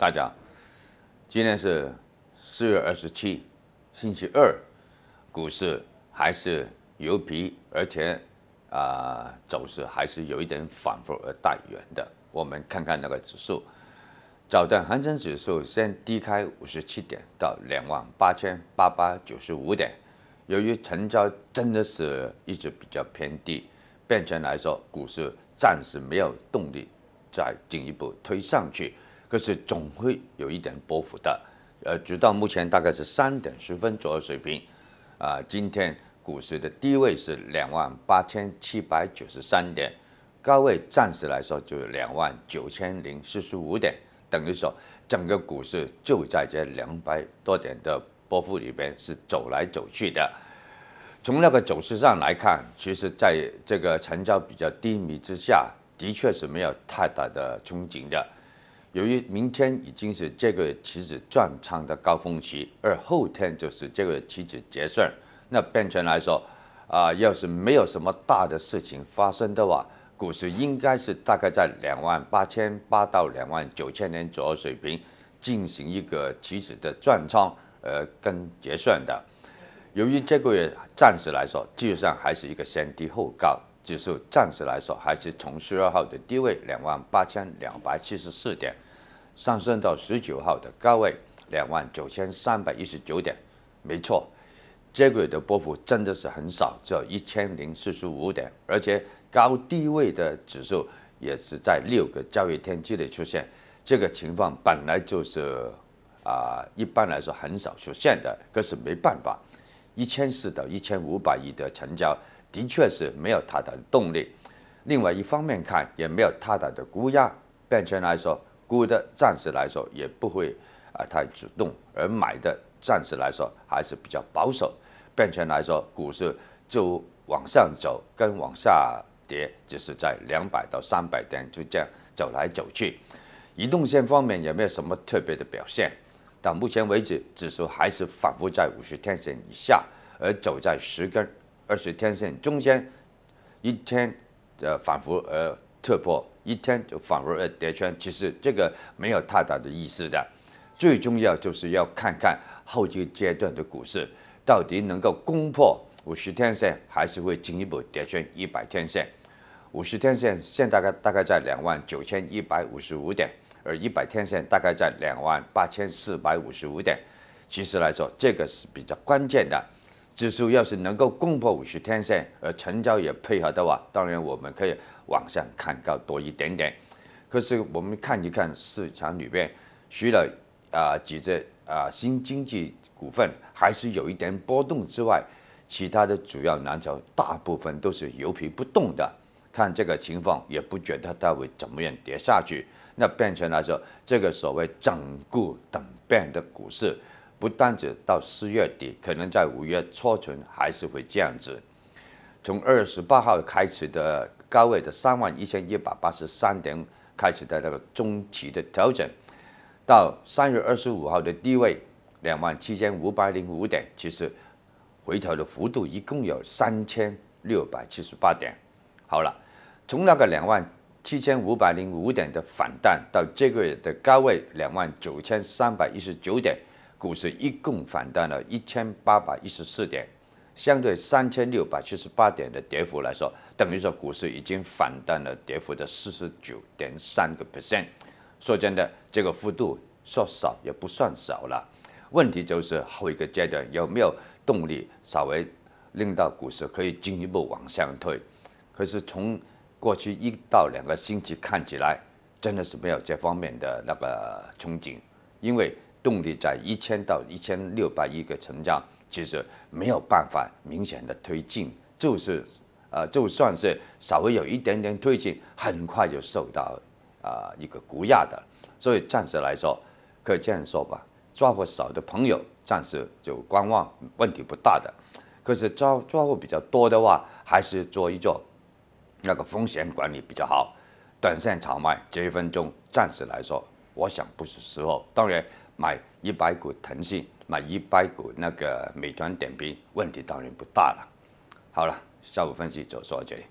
大家，今天是四月二十七，星期二，股市还是牛皮，而且啊，走势还是有一点反复而带圆的。我们看看那个指数，早段恒生指数先低开五十七点到两万八千八百九十五点，由于成交真的是一直比较偏低，变成来说股市暂时没有动力再进一步推上去。可是总会有一点波幅的，呃，直到目前大概是三点十分左右水平，啊，今天股市的低位是两万八千七百九十三点，高位暂时来说就是两万九千零四十五点，等于说整个股市就在这两百多点的波幅里边是走来走去的。从那个走势上来看，其实在这个成交比较低迷之下，的确是没有太大的憧憬的。由于明天已经是这个棋子转仓的高峰期，而后天就是这个棋子结算。那变成来说，啊，要是没有什么大的事情发生的话，股市应该是大概在两万八千八到两万九千点左右水平进行一个棋子的转仓呃，跟结算的。由于这个月暂时来说，技术上还是一个先低后高。指数暂时来说，还是从十二号的低位两万八千两百七十四点，上升到十九号的高位两万九千三百一十九点。没错，这个月的波幅真的是很少，只有一千零四十五点，而且高低位的指数也是在六个交易天之内出现。这个情况本来就是，啊，一般来说很少出现的。可是没办法，一千四到一千五百亿的成交。的确是没有太大的动力，另外一方面看也没有太大的估压，变成来说估的暂时来说也不会啊太主动，而买的暂时来说还是比较保守，变成来说股市就往上走跟往下跌，就是在两百到三百点就这样走来走去，移动线方面也没有什么特别的表现，到目前为止指数还是反复在五十天线以下，而走在十根。二十天线中间一天呃反复呃突破，一天就反复呃跌穿，其实这个没有太大的意思的。最重要就是要看，看后期阶段的股市到底能够攻破五十天线，还是会进一步跌穿一百天线。五十天线现大概大概在两万九千一百五十五点，而一百天线大概在两万八千四百五十五点。其实来说，这个是比较关键的。指数要是能够攻破五十天线，而成交也配合的话，当然我们可以往上看高多一点点。可是我们看一看市场里边，除了啊几只啊新经济股份还是有一点波动之外，其他的主要蓝筹大部分都是油皮不动的。看这个情况，也不觉得它会怎么样跌下去。那变成来说，这个所谓整固等变的股市。不但止到四月底，可能在五月初旬还是会这样子。从二十八号开始的高位的三万一千一百八十三点开始的那个中期的调整，到三月二十五号的低位两万七千五百零五点，其实回调的幅度一共有三千六百七十八点。好了，从那个两万七千五百零五点的反弹到这个月的高位两万九千三百一十九点。股市一共反弹了一千八百一十四点，相对三千六百七十八点的跌幅来说，等于说股市已经反弹了跌幅的四十九点三个 percent。说真的，这个幅度说少也不算少了。问题就是后一个阶段有没有动力，稍微令到股市可以进一步往上推。可是从过去一到两个星期看起来，真的是没有这方面的那个憧憬，因为。动力在一千到一千六百亿个成交，其实没有办法明显的推进，就是，呃，就算是稍微有一点点推进，很快就受到，啊，一个股压的，所以暂时来说，可以这样说吧，抓获少的朋友暂时就观望，问题不大的，可是抓抓获比较多的话，还是做一做，那个风险管理比较好，短线炒卖，这一分钟暂时来说，我想不是时候，当然。买一百股腾讯，买一百股那个美团点评，问题当然不大了。好了，下午分析就说到这里。